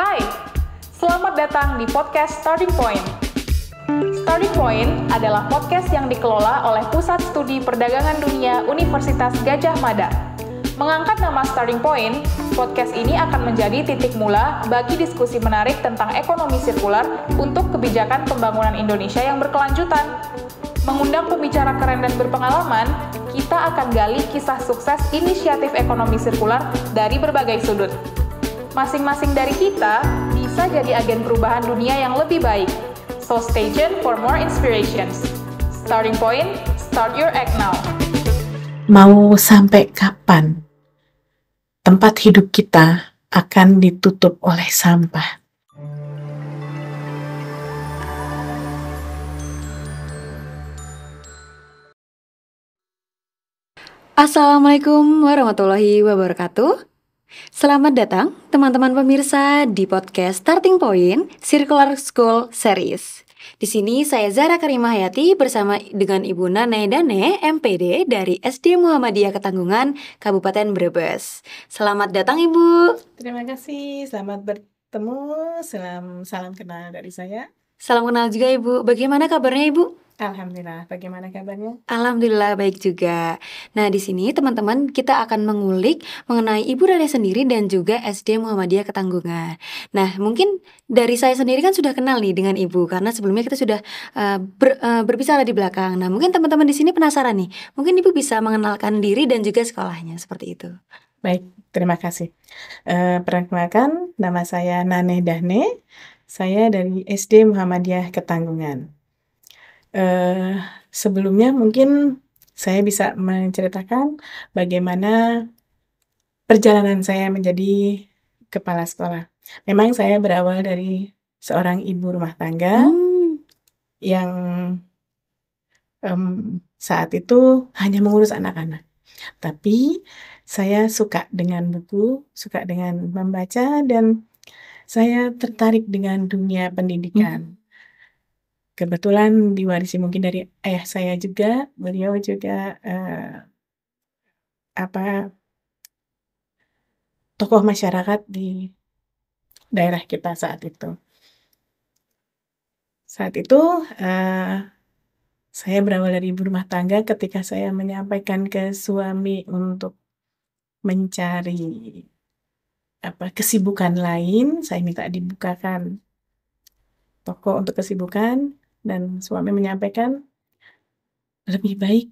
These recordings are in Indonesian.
Hai, selamat datang di podcast Starting Point. Starting Point adalah podcast yang dikelola oleh Pusat Studi Perdagangan Dunia Universitas Gajah Mada. Mengangkat nama Starting Point, podcast ini akan menjadi titik mula bagi diskusi menarik tentang ekonomi sirkular untuk kebijakan pembangunan Indonesia yang berkelanjutan. Mengundang pembicara keren dan berpengalaman, kita akan gali kisah sukses inisiatif ekonomi sirkular dari berbagai sudut masing-masing dari kita bisa jadi agen perubahan dunia yang lebih baik. So stay tuned for more inspirations. Starting point, start your act now. Mau sampai kapan tempat hidup kita akan ditutup oleh sampah? Assalamualaikum warahmatullahi wabarakatuh. Selamat datang teman-teman pemirsa di podcast Starting Point Circular School Series. Di sini saya Zara Karimahayati bersama dengan Ibu Nane Dane, MPD dari SD Muhammadiyah Ketanggungan, Kabupaten Brebes. Selamat datang Ibu. Terima kasih, selamat bertemu. Salam salam kenal dari saya. Salam kenal juga Ibu. Bagaimana kabarnya Ibu? Alhamdulillah. Bagaimana kabarnya? Alhamdulillah baik juga. Nah, di sini teman-teman kita akan mengulik mengenai Ibu Rere sendiri dan juga SD Muhammadiyah Ketanggungan. Nah, mungkin dari saya sendiri kan sudah kenal nih dengan Ibu karena sebelumnya kita sudah uh, ber, uh, berbicara di belakang. Nah, mungkin teman-teman di sini penasaran nih. Mungkin Ibu bisa mengenalkan diri dan juga sekolahnya seperti itu. Baik, terima kasih. Uh, perkenalkan, nama saya Nane Dahne. Saya dari SD Muhammadiyah Ketanggungan. Eh, sebelumnya mungkin saya bisa menceritakan bagaimana perjalanan saya menjadi kepala sekolah. Memang saya berawal dari seorang ibu rumah tangga hmm. yang um, saat itu hanya mengurus anak-anak. Tapi saya suka dengan buku, suka dengan membaca, dan saya tertarik dengan dunia pendidikan. Hmm kebetulan diwarisi mungkin dari ayah saya juga beliau juga uh, apa tokoh masyarakat di daerah kita saat itu saat itu uh, saya berawal dari ibu rumah tangga ketika saya menyampaikan ke suami untuk mencari apa kesibukan lain saya minta dibukakan toko untuk kesibukan dan suami menyampaikan lebih baik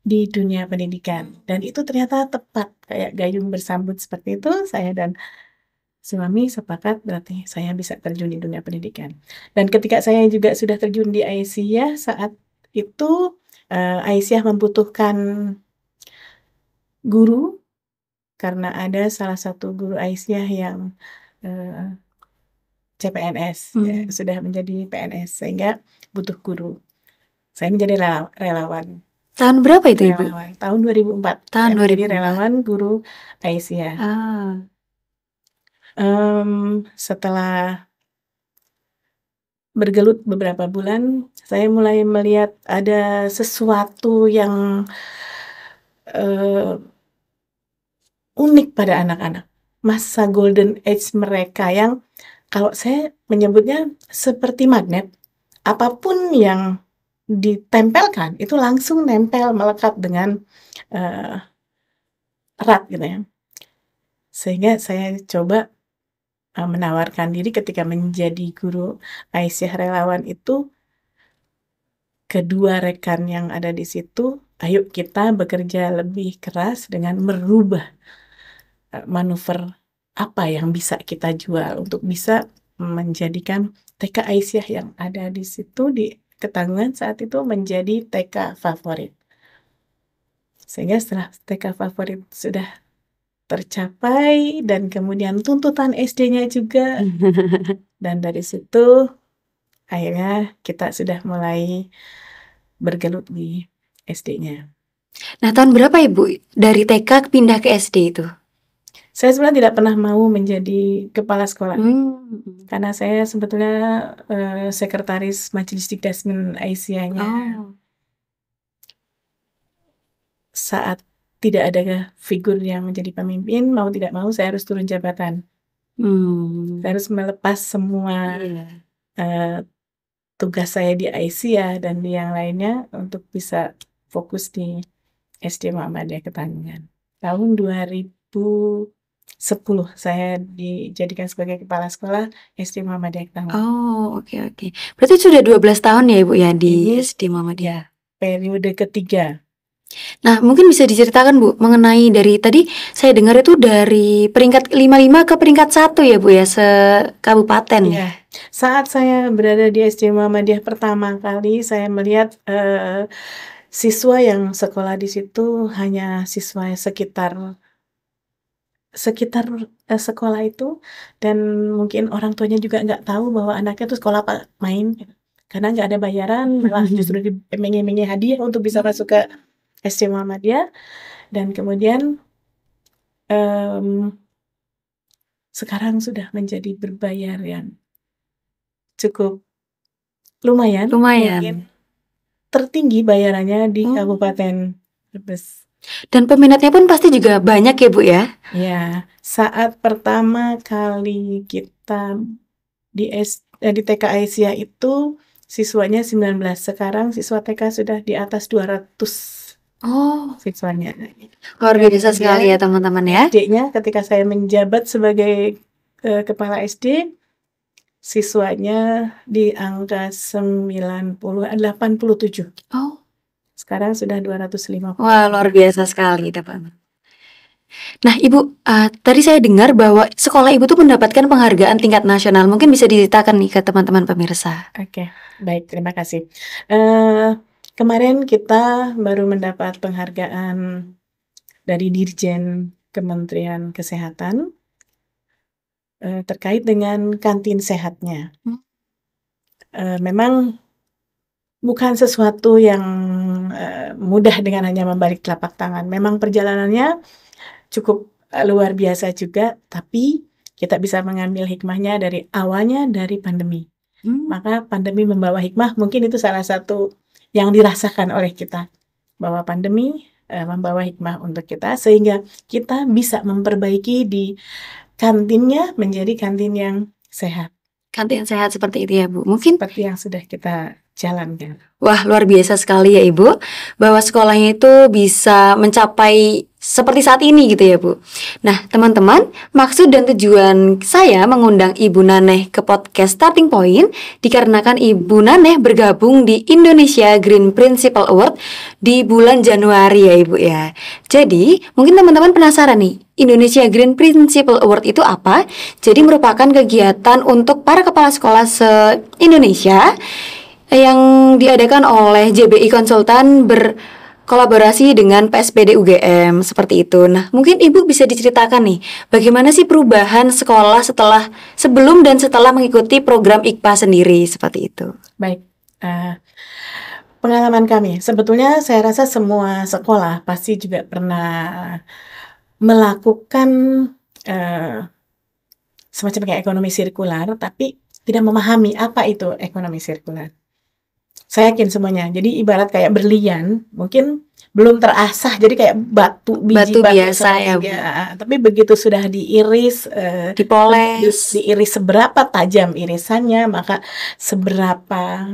di dunia pendidikan dan itu ternyata tepat kayak gayung bersambut seperti itu saya dan suami sepakat berarti saya bisa terjun di dunia pendidikan dan ketika saya juga sudah terjun di Aisyah saat itu uh, Aisyah membutuhkan guru karena ada salah satu guru Aisyah yang uh, CPNS hmm. ya, sudah menjadi PNS sehingga butuh guru. Saya menjadi relawan. Tahun berapa itu Ibu? Tahun 2004. Tahun 2004. relawan guru Aisyah. Ah. Um, setelah bergelut beberapa bulan, saya mulai melihat ada sesuatu yang uh, unik pada anak-anak. Masa golden age mereka yang kalau saya menyebutnya seperti magnet, apapun yang ditempelkan itu langsung nempel melekat dengan uh, erat gitu ya. Sehingga saya coba uh, menawarkan diri ketika menjadi guru Aisyah relawan itu kedua rekan yang ada di situ, ayo kita bekerja lebih keras dengan merubah uh, manuver apa yang bisa kita jual untuk bisa menjadikan TK Aisyah yang ada di situ di Ketangan saat itu menjadi TK favorit. Sehingga setelah TK favorit sudah tercapai dan kemudian tuntutan SD-nya juga dan dari situ akhirnya kita sudah mulai bergelut di SD-nya. Nah, tahun berapa Ibu ya, dari TK pindah ke SD itu? Saya sebenarnya tidak pernah mau menjadi kepala sekolah. Hmm. hmm. Karena saya sebetulnya uh, sekretaris Majelis dikdasmen Aisyahnya. Oh. Saat tidak ada figur yang menjadi pemimpin, mau tidak mau saya harus turun jabatan. Hmm. Saya harus melepas semua yeah. Iya. uh, tugas saya di Aisyah dan di yang lainnya untuk bisa fokus di SD Muhammadiyah Ketanggungan. Tahun 2000 10 saya dijadikan sebagai kepala sekolah SD Muhammadiyah Oh, oke okay, oke. Okay. Berarti sudah 12 tahun ya Ibu ya di Ini, iya. SD Muhammadiyah. Iya, periode ketiga. Nah, mungkin bisa diceritakan Bu mengenai dari tadi saya dengar itu dari peringkat 55 ke peringkat satu ya Bu ya se kabupaten. Iya. Saat saya berada di SD Muhammadiyah pertama kali saya melihat uh, siswa yang sekolah di situ hanya siswa sekitar sekitar eh, sekolah itu dan mungkin orang tuanya juga nggak tahu bahwa anaknya tuh sekolah apa main gitu. karena nggak ada bayaran malah hmm. justru dimengi-mengi hadiah untuk bisa masuk ke SD Muhammadiyah dan kemudian um, sekarang sudah menjadi berbayar yang cukup lumayan lumayan mungkin tertinggi bayarannya di hmm. Kabupaten Brebes dan peminatnya pun pasti juga banyak ya Bu ya? Ya, saat pertama kali kita di S, eh, di TK Aisyah itu siswanya 19. Sekarang siswa TK sudah di atas 200. Oh, siswanya. Luar biasa sekali ya teman-teman ya. SD-nya ketika saya menjabat sebagai uh, kepala SD siswanya di angka 90 87. Oh. Sekarang sudah 250. Wah, luar biasa sekali, Pak. Nah, Ibu, uh, tadi saya dengar bahwa sekolah Ibu tuh mendapatkan penghargaan tingkat nasional. Mungkin bisa diceritakan nih ke teman-teman pemirsa. Oke, okay. baik. Terima kasih. Uh, kemarin kita baru mendapat penghargaan dari Dirjen Kementerian Kesehatan uh, terkait dengan kantin sehatnya. Uh, memang bukan sesuatu yang, eh, mudah dengan hanya membalik telapak tangan. Memang perjalanannya cukup, eh, luar biasa juga, tapi kita bisa mengambil hikmahnya dari awalnya dari pandemi. Hmm. Maka pandemi membawa hikmah, mungkin itu salah satu yang dirasakan oleh kita, bahwa pandemi, uh, membawa hikmah untuk kita sehingga kita bisa memperbaiki di kantinnya menjadi kantin yang sehat. Kantin sehat seperti itu ya, Bu. Mungkin Seperti yang sudah kita jalankan. Wah, luar biasa sekali ya Ibu, bahwa sekolahnya itu bisa mencapai seperti saat ini gitu ya Bu. Nah, teman-teman, maksud dan tujuan saya mengundang Ibu Naneh ke podcast Starting Point dikarenakan Ibu Naneh bergabung di Indonesia Green Principal Award di bulan Januari ya Ibu ya. Jadi, mungkin teman-teman penasaran nih, Indonesia Green Principal Award itu apa? Jadi merupakan kegiatan untuk para kepala sekolah se-Indonesia yang diadakan oleh JBI Konsultan berkolaborasi dengan PSPD UGM seperti itu. Nah, mungkin Ibu bisa diceritakan nih, bagaimana sih perubahan sekolah setelah sebelum dan setelah mengikuti program IKPA sendiri seperti itu? Baik. Uh, pengalaman kami, sebetulnya saya rasa semua sekolah pasti juga pernah melakukan uh, semacam kayak ekonomi sirkular, tapi tidak memahami apa itu ekonomi sirkular. Saya yakin semuanya. Jadi ibarat kayak berlian, mungkin belum terasah jadi kayak batu biji batu, batu biasa ya tapi begitu sudah diiris uh, dipoles diiris seberapa tajam irisannya maka seberapa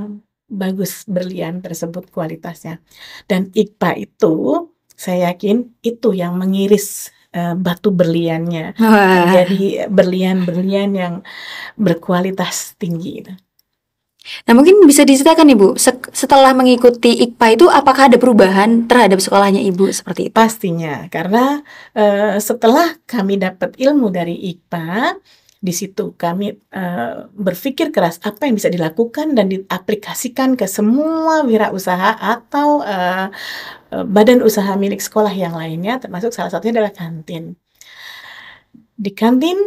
bagus berlian tersebut kualitasnya dan IKPA itu saya yakin itu yang mengiris eh, batu berliannya jadi berlian berlian yang berkualitas tinggi gitu. Nah mungkin bisa diceritakan Ibu, setelah mengikuti IKPA itu apakah ada perubahan terhadap sekolahnya Ibu seperti itu? Pastinya, karena uh, setelah kami dapat ilmu dari IKPA, di situ kami uh, berpikir keras apa yang bisa dilakukan dan diaplikasikan ke semua wirausaha atau uh, badan usaha milik sekolah yang lainnya termasuk salah satunya adalah kantin. Di kantin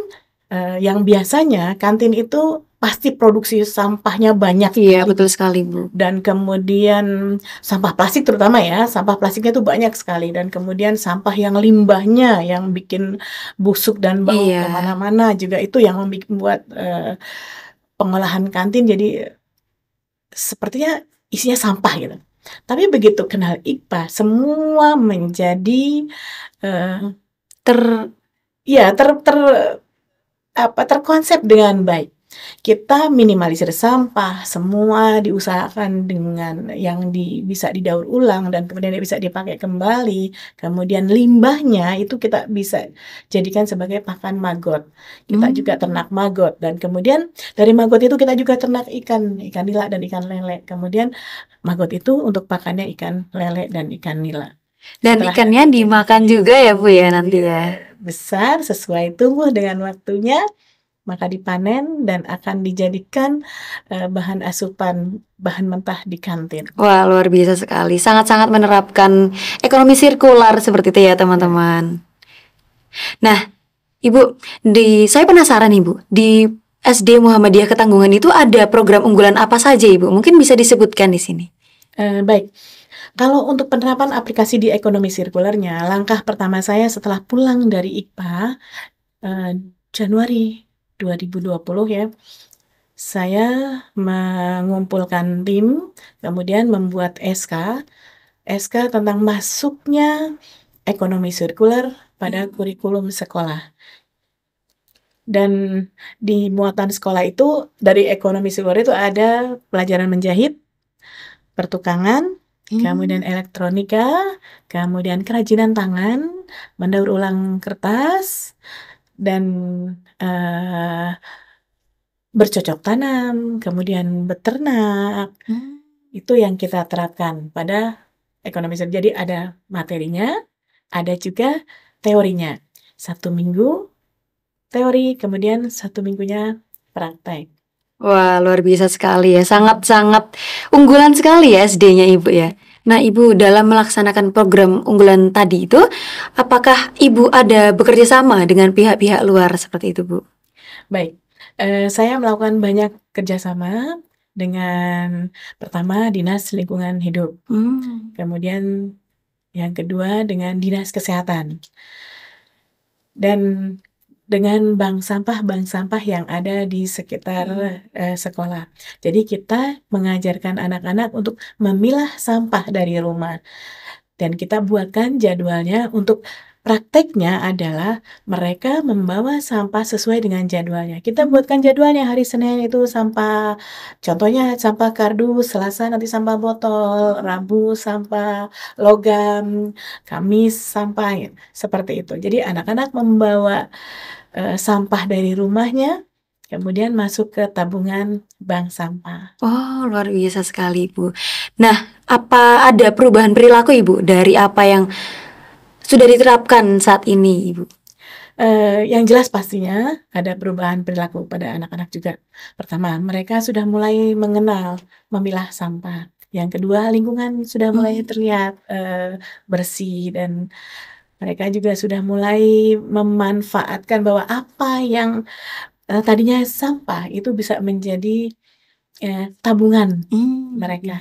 uh, yang biasanya kantin itu pasti produksi sampahnya banyak. Iya, betul sekali, Bu. Dan kemudian sampah plastik terutama ya, sampah plastiknya itu banyak sekali dan kemudian sampah yang limbahnya yang bikin busuk dan bau iya. kemana-mana juga itu yang membuat uh, pengolahan kantin jadi sepertinya isinya sampah gitu. Tapi begitu kenal IPA, semua menjadi uh, ter ya ter ter apa terkonsep dengan baik kita minimalisir sampah, semua diusahakan dengan yang di, bisa didaur ulang dan kemudian bisa dipakai kembali. Kemudian limbahnya itu kita bisa jadikan sebagai pakan maggot. Kita hmm. juga ternak maggot dan kemudian dari maggot itu kita juga ternak ikan, ikan nila dan ikan lele. Kemudian maggot itu untuk pakannya ikan lele dan ikan nila. Dan Setelah ikannya dimakan juga ya Bu ya nanti ya. Iya, besar sesuai tumbuh dengan waktunya maka dipanen dan akan dijadikan uh, bahan asupan bahan mentah di kantin. Wah, luar biasa sekali. Sangat-sangat menerapkan ekonomi sirkular seperti itu ya, teman-teman. Nah, Ibu, di saya penasaran Ibu, di SD Muhammadiyah Ketanggungan itu ada program unggulan apa saja Ibu? Mungkin bisa disebutkan di sini. Uh, baik. Kalau untuk penerapan aplikasi di ekonomi sirkulernya, langkah pertama saya setelah pulang dari IPA uh, eh, Januari 2020 ya, saya mengumpulkan tim, kemudian membuat SK, SK tentang masuknya ekonomi sirkuler pada hmm. kurikulum sekolah. Dan di muatan sekolah itu dari ekonomi sirkuler itu ada pelajaran menjahit, pertukangan, hmm. kemudian elektronika, kemudian kerajinan tangan, mendaur ulang kertas, dan uh, bercocok tanam, kemudian beternak. Hmm. Itu yang kita terapkan pada ekonomi Jadi ada materinya, ada juga teorinya. Satu minggu teori, kemudian satu minggunya praktek. Wah, luar biasa sekali ya, sangat-sangat unggulan sekali ya SD-nya Ibu ya. Nah, Ibu dalam melaksanakan program unggulan tadi itu, apakah Ibu ada bekerja sama dengan pihak-pihak luar seperti itu, Bu? Baik, eh, saya melakukan banyak kerjasama dengan pertama dinas lingkungan hidup, hmm. kemudian yang kedua dengan dinas kesehatan, dan dengan bank sampah-bank sampah yang ada di sekitar hmm. uh, sekolah. Jadi kita mengajarkan anak-anak untuk memilah sampah dari rumah. Dan kita buatkan jadwalnya untuk Prakteknya adalah mereka membawa sampah sesuai dengan jadwalnya. Kita hmm. buatkan jadwalnya hari Senin itu sampah, contohnya sampah kardus, Selasa nanti sampah botol, Rabu sampah logam, Kamis sampah, ya, seperti itu. Jadi anak-anak membawa e, sampah dari rumahnya, kemudian masuk ke tabungan bank sampah. Oh, luar biasa sekali, Ibu. Nah, apa ada perubahan perilaku, Ibu, dari apa yang sudah diterapkan saat ini, Ibu? Uh, yang jelas pastinya ada perubahan perilaku pada anak-anak juga. Pertama, mereka sudah mulai mengenal memilah sampah. Yang kedua, lingkungan sudah mulai hmm. terlihat uh, bersih dan mereka juga sudah mulai memanfaatkan bahwa apa yang uh, tadinya sampah itu bisa menjadi uh, tabungan hmm. mereka.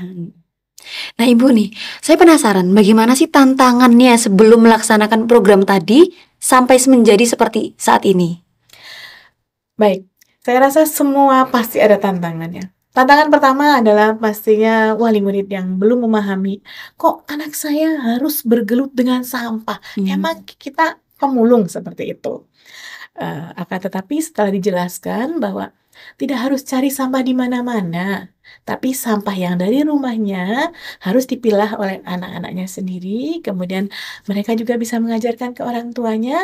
Nah Ibu nih, saya penasaran bagaimana sih tantangannya sebelum melaksanakan program tadi sampai menjadi seperti saat ini? Baik, saya rasa semua pasti ada tantangannya. Tantangan pertama adalah pastinya wali murid yang belum memahami, kok anak saya harus bergelut dengan sampah? Hmm. Emang kita pemulung seperti itu. Uh, akan tetapi setelah dijelaskan bahwa tidak harus cari sampah di mana-mana, tapi sampah yang dari rumahnya harus dipilah oleh anak-anaknya sendiri. Kemudian mereka juga bisa mengajarkan ke orang tuanya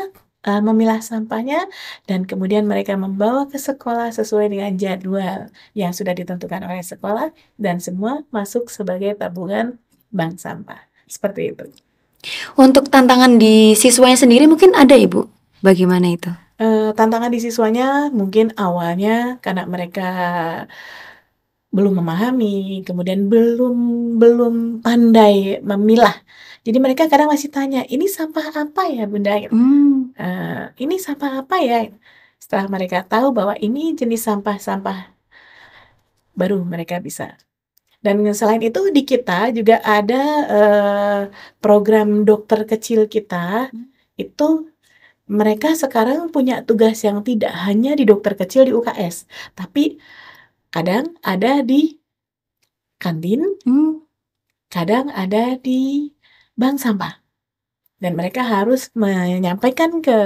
uh, memilah sampahnya dan kemudian mereka membawa ke sekolah sesuai dengan jadwal yang sudah ditentukan oleh sekolah dan semua masuk sebagai tabungan bank sampah, seperti itu. Untuk tantangan di siswanya sendiri mungkin ada Ibu? Bagaimana itu? Uh, tantangan di siswanya mungkin awalnya karena mereka belum memahami, kemudian belum belum pandai memilah. Jadi mereka kadang masih tanya, ini sampah apa ya bunda? Gitu. Hmm. Uh, ini sampah apa ya? Setelah mereka tahu bahwa ini jenis sampah-sampah, baru mereka bisa. Dan selain itu di kita juga ada uh, program dokter kecil kita hmm. itu mereka sekarang punya tugas yang tidak hanya di dokter kecil di UKS, tapi kadang ada di kantin, hmm. kadang ada di bank sampah. Dan mereka harus menyampaikan ke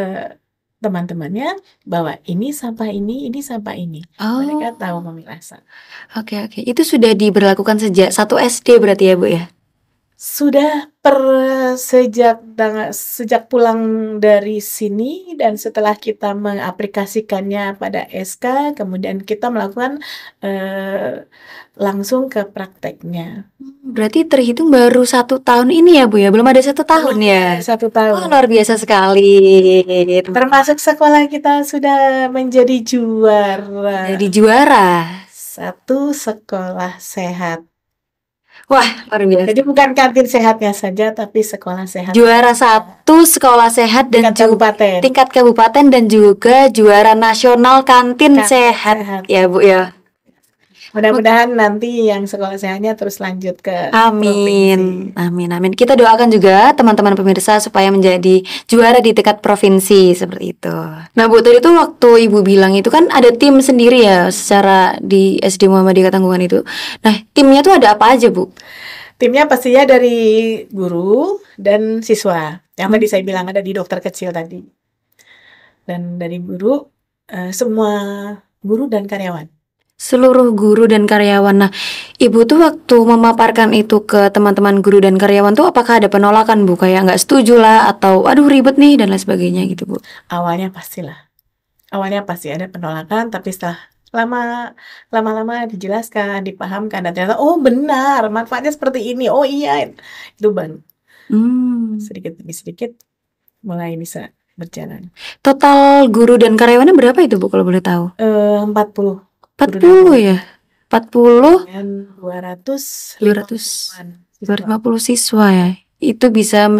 teman-temannya bahwa ini sampah ini, ini sampah ini. Oh. Mereka tahu memilah sampah. Oke, okay, oke. Okay. Itu sudah diberlakukan sejak satu SD berarti ya, Bu ya? sudah per sejak sejak pulang dari sini dan setelah kita mengaplikasikannya pada SK kemudian kita melakukan uh, langsung ke prakteknya. Hmm, berarti terhitung baru satu tahun ini ya Bu ya belum ada satu tahun oh, ya satu tahun. Oh, luar biasa sekali. Termasuk sekolah kita sudah menjadi juara. Jadi juara satu sekolah sehat Wah, luar biasa. Jadi bukan kantin sehatnya saja, tapi sekolah sehat. Juara satu sekolah sehat dan tingkat kabupaten. Tingkat kabupaten dan juga juara nasional kantin, kantin sehat. sehat. Ya bu ya. Mudah-mudahan nanti yang sekolah sehatnya terus lanjut ke Amin. Provinsi. Amin amin. Kita doakan juga teman-teman pemirsa supaya menjadi juara di tingkat provinsi seperti itu. Nah, Bu, tadi itu waktu Ibu bilang itu kan ada tim sendiri ya secara di SD Muhammadiyah Tanggungan itu. Nah, timnya tuh ada apa aja, Bu? Timnya pastinya dari guru dan siswa. Yang hmm. tadi saya bilang ada di dokter kecil tadi. Dan dari guru, eh, semua guru dan karyawan seluruh guru dan karyawan. Nah, ibu tuh waktu memaparkan itu ke teman-teman guru dan karyawan tuh apakah ada penolakan bu? Kayak nggak setuju lah atau aduh ribet nih dan lain sebagainya gitu bu? Awalnya pastilah, awalnya pasti ada penolakan, tapi setelah lama lama-lama dijelaskan, dipahamkan dan ternyata oh benar manfaatnya seperti ini, oh iya itu ban hmm. sedikit demi sedikit mulai bisa berjalan. Total guru dan karyawannya berapa itu bu kalau boleh tahu? Eh, empat puluh 40 ya? 40 dua 200 200 250 siswa ya. Itu bisa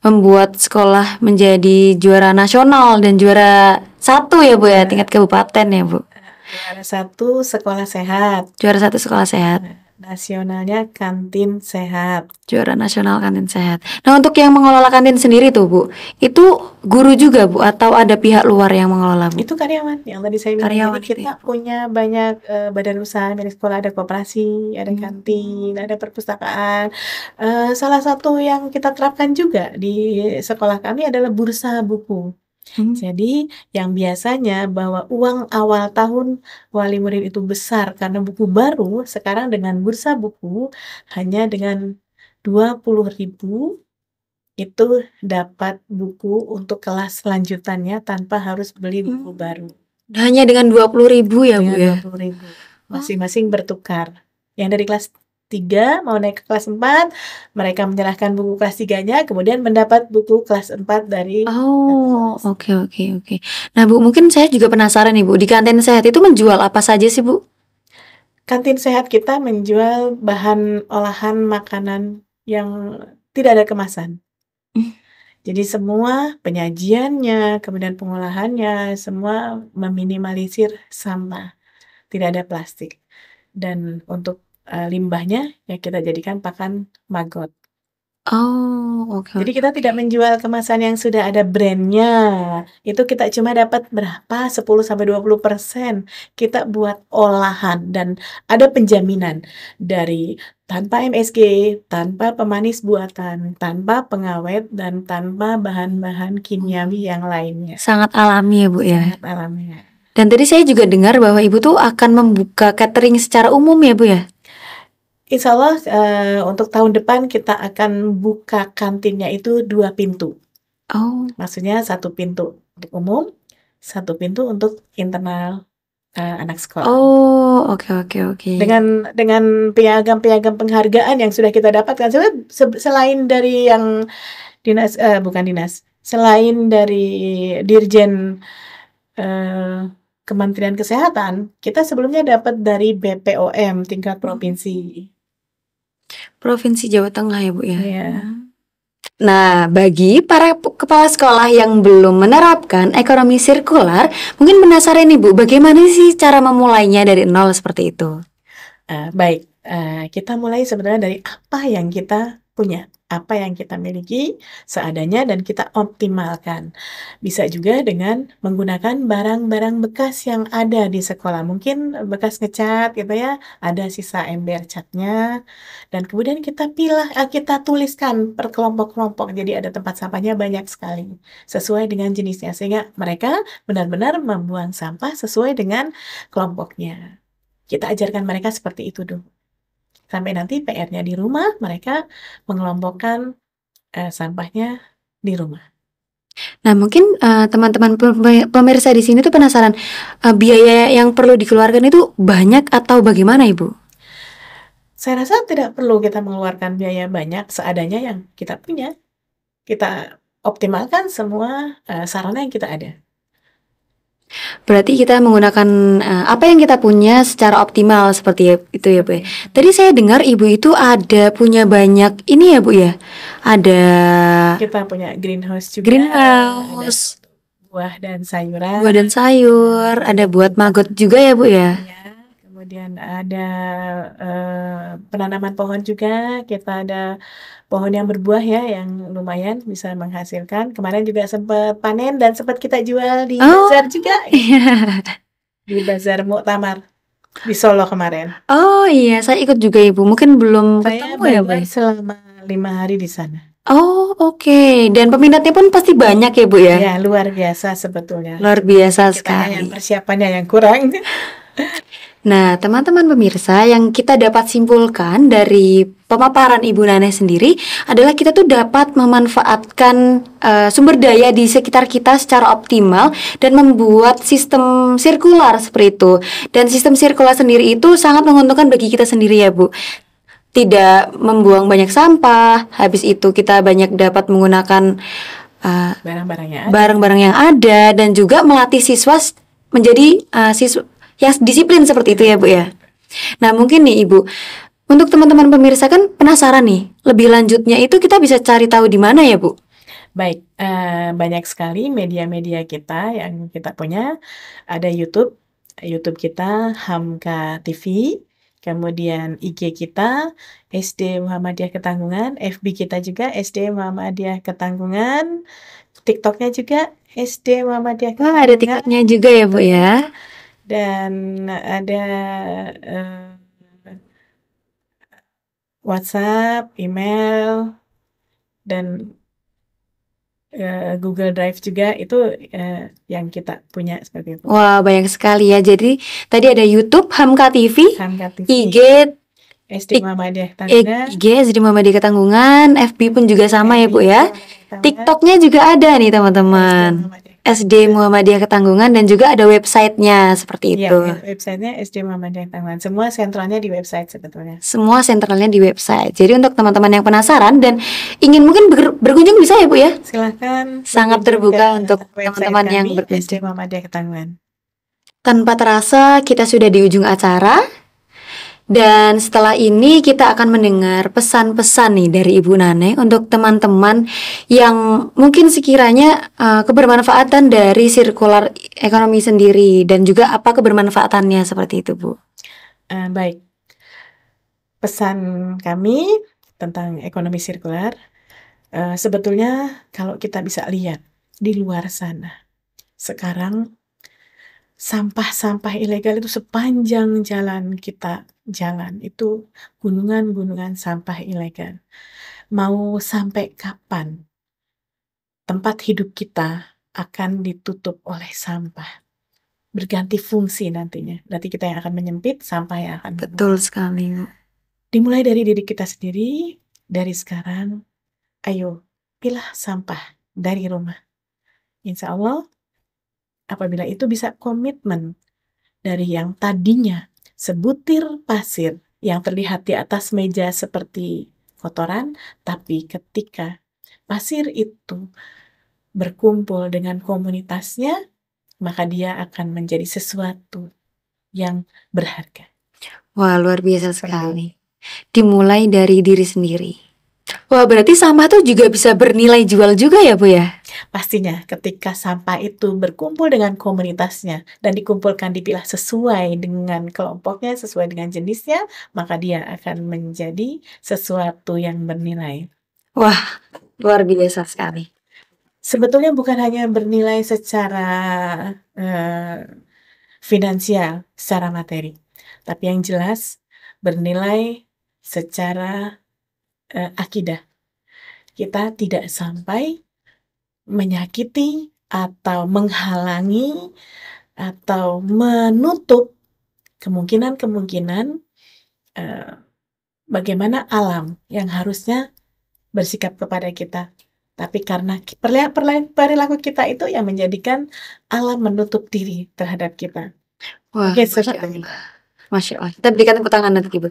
membuat sekolah menjadi juara nasional dan juara satu ya Bu ya, iya. tingkat kabupaten ya Bu. Iya, juara satu sekolah sehat. Juara satu sekolah sehat. Iya nasionalnya kantin sehat. Juara nasional kantin sehat. Nah, untuk yang mengelola kantin sendiri tuh, Bu. Itu guru juga, Bu, atau ada pihak luar yang mengelola, Bu? Itu karyawan. Yang tadi saya bilang karyawan kita itu. Iya. punya banyak uh, badan usaha milik sekolah, ada kooperasi, ada hmm. kantin, ada perpustakaan. Uh, salah satu yang kita terapkan juga di sekolah kami adalah bursa buku. Hmm. Jadi, yang biasanya bahwa uang awal tahun wali murid itu besar karena buku baru, sekarang dengan bursa buku hanya dengan puluh ribu itu dapat buku untuk kelas selanjutannya tanpa harus beli hmm. buku baru. Hanya dengan puluh 20000 ya, Bu ya? Masing-masing bertukar. Yang dari kelas 3 mau naik ke kelas 4 mereka menyerahkan buku kelas 3-nya kemudian mendapat buku kelas 4 dari Oh oke oke oke nah Bu mungkin saya juga penasaran nih Bu di kantin sehat itu menjual apa saja sih Bu Kantin sehat kita menjual bahan olahan makanan yang tidak ada kemasan hmm. Jadi semua penyajiannya, kemudian pengolahannya, semua meminimalisir sampah. Tidak ada plastik. Dan untuk uh, limbahnya ya kita jadikan pakan maggot. Oh, oke Jadi kita tidak menjual kemasan yang sudah ada brandnya. itu kita cuma dapat berapa 10-20%, kita buat olahan dan ada penjaminan dari tanpa MSG, tanpa pemanis buatan, tanpa pengawet, dan tanpa bahan-bahan kimiawi yang lainnya. Sangat alami ya, Bu, ya? Sangat alami ya. Dan tadi saya juga dengar bahwa Ibu tuh akan membuka catering secara umum ya, Bu, ya? Insya Allah uh, untuk tahun depan kita akan buka kantinnya itu dua pintu. Oh. Maksudnya satu pintu untuk umum, satu pintu untuk internal uh, anak sekolah. Oh, oke okay, oke okay, oke. Okay. Dengan dengan piagam-piagam penghargaan yang sudah kita dapatkan selain dari yang dinas uh, bukan dinas, selain dari dirjen uh, Kementerian Kesehatan, kita sebelumnya dapat dari BPOM tingkat provinsi. Provinsi Jawa Tengah ya Bu ya. Iya. Nah, bagi para kepala sekolah yang belum menerapkan ekonomi sirkular, mungkin penasaran nih Bu, bagaimana sih cara memulainya dari nol seperti itu? Uh, baik, uh, kita mulai sebenarnya dari apa yang kita punya apa yang kita miliki seadanya dan kita optimalkan. Bisa juga dengan menggunakan barang-barang bekas yang ada di sekolah. Mungkin bekas ngecat gitu ya, ada sisa ember catnya dan kemudian kita pilih eh, kita tuliskan per kelompok-kelompok. Jadi ada tempat sampahnya banyak sekali sesuai dengan jenisnya sehingga mereka benar-benar membuang sampah sesuai dengan kelompoknya. Kita ajarkan mereka seperti itu dulu. Sampai nanti PR-nya di rumah, mereka mengelompokkan uh, sampahnya di rumah. Nah, mungkin eh, teman-teman uh, pemirsa di sini tuh penasaran uh, biaya yang perlu dikeluarkan itu banyak atau bagaimana, Ibu? Saya rasa tidak perlu kita mengeluarkan biaya banyak seadanya yang kita punya. Kita optimalkan semua uh, sarana yang kita ada. Berarti kita menggunakan uh, apa yang kita punya secara optimal seperti ya, itu ya, Bu. Ya. Hmm. Tadi saya dengar Ibu itu ada punya banyak ini ya, Bu ya. Ada kita punya greenhouse juga. Greenhouse. buah dan sayuran. Buah dan sayur, ada buat maggot juga ya, Bu ya. Iya, kemudian ada uh, penanaman pohon juga, kita ada pohon yang berbuah ya yang lumayan bisa menghasilkan. Kemarin juga sempat panen dan sempat kita jual di oh, bazar juga. Iya. Di bazar Muktamar di Solo kemarin. Oh iya, saya ikut juga Ibu. Mungkin belum saya ketemu ya, Bu. Ya? selama lima hari di sana. Oh oke, okay. dan peminatnya pun pasti banyak ya Bu ya? Ya luar biasa sebetulnya. Luar biasa Kita sekali. Yang persiapannya yang kurang. nah teman-teman pemirsa yang kita dapat simpulkan dari pemaparan Ibu Nane sendiri adalah kita tuh dapat memanfaatkan uh, sumber daya di sekitar kita secara optimal dan membuat sistem sirkular seperti itu. Dan sistem sirkular sendiri itu sangat menguntungkan bagi kita sendiri ya, Bu. Tidak membuang banyak sampah, habis itu kita banyak dapat menggunakan eh, barang-barang uh, yang, yang ada dan juga melatih siswa menjadi uh, siswa ya disiplin seperti itu ya, Bu ya. Nah, mungkin nih Ibu untuk teman-teman pemirsa kan penasaran nih, lebih lanjutnya itu kita bisa cari tahu di mana ya, Bu? Baik, uh, banyak sekali media-media kita yang kita punya. Ada YouTube, YouTube kita Hamka TV, kemudian IG kita SD Muhammadiyah Ketanggungan, FB kita juga SD Muhammadiyah Ketanggungan, TikToknya juga SD Muhammadiyah oh, Ketanggungan. ada TikToknya juga ya, Bu ya. Dan ada eh, WhatsApp, email, dan uh, Google Drive juga itu uh, yang kita punya seperti itu. Wah banyak sekali ya. Jadi tadi ada YouTube, Hamka TV, Hamka TV. IG SD Muhammadiyah Tangga. IG SD Muhammadiyah Ketanggungan, FB pun juga sama ya Bu ya. ya. TikToknya juga ada nih teman-teman. SD Muhammadiyah Ketanggungan dan juga ada websitenya seperti iya, itu. Ya, websitenya SD Muhammadiyah Ketanggungan. Semua sentralnya di website sebetulnya. Semua sentralnya di website. Jadi untuk teman-teman yang penasaran dan ingin mungkin ber berkunjung bisa ya bu ya. Silahkan. Sangat terbuka untuk teman-teman yang berkunjung. SD Muhammadiyah Ketanggungan. Tanpa terasa kita sudah di ujung acara. Dan setelah ini kita akan mendengar pesan-pesan nih dari Ibu Nane untuk teman-teman yang mungkin sekiranya uh, kebermanfaatan dari sirkular ekonomi sendiri dan juga apa kebermanfaatannya seperti itu Bu. Uh, baik, pesan kami tentang ekonomi sirkular uh, sebetulnya kalau kita bisa lihat di luar sana sekarang sampah-sampah ilegal itu sepanjang jalan kita jalan itu gunungan-gunungan sampah ilegal. Mau sampai kapan tempat hidup kita akan ditutup oleh sampah? Berganti fungsi nantinya. Nanti kita yang akan menyempit, sampah yang akan Betul menyempit. sekali. Dimulai dari diri kita sendiri, dari sekarang, ayo pilah sampah dari rumah. Insya Allah apabila itu bisa komitmen dari yang tadinya sebutir pasir yang terlihat di atas meja seperti kotoran, tapi ketika pasir itu berkumpul dengan komunitasnya, maka dia akan menjadi sesuatu yang berharga. Wah, luar biasa sekali. Dimulai dari diri sendiri. Wah, berarti sampah tuh juga bisa bernilai jual juga ya, Bu ya? Pastinya ketika sampah itu berkumpul dengan komunitasnya dan dikumpulkan dipilah sesuai dengan kelompoknya, sesuai dengan jenisnya, maka dia akan menjadi sesuatu yang bernilai. Wah, luar biasa sekali. Sebetulnya bukan hanya bernilai secara eh, finansial, secara materi, tapi yang jelas bernilai secara uh, akidah. Kita tidak sampai menyakiti atau menghalangi atau menutup kemungkinan-kemungkinan uh, bagaimana alam yang harusnya bersikap kepada kita. Tapi karena perilaku kita itu yang menjadikan alam menutup diri terhadap kita. Wah, Oke, Allah. Masya Allah. Kita berikan tepuk tangan nanti Ibu.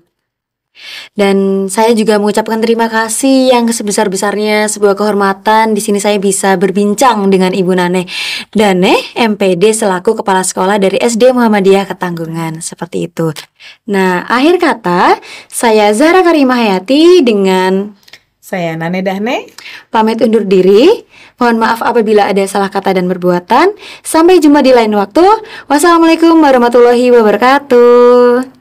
Dan saya juga mengucapkan terima kasih yang sebesar-besarnya sebuah kehormatan di sini saya bisa berbincang dengan Ibu Nane Daneh MPD selaku kepala sekolah dari SD Muhammadiyah Ketanggungan seperti itu. Nah, akhir kata saya Zara Hayati dengan saya Nane Dahne pamit undur diri. Mohon maaf apabila ada salah kata dan perbuatan. Sampai jumpa di lain waktu. Wassalamualaikum warahmatullahi wabarakatuh.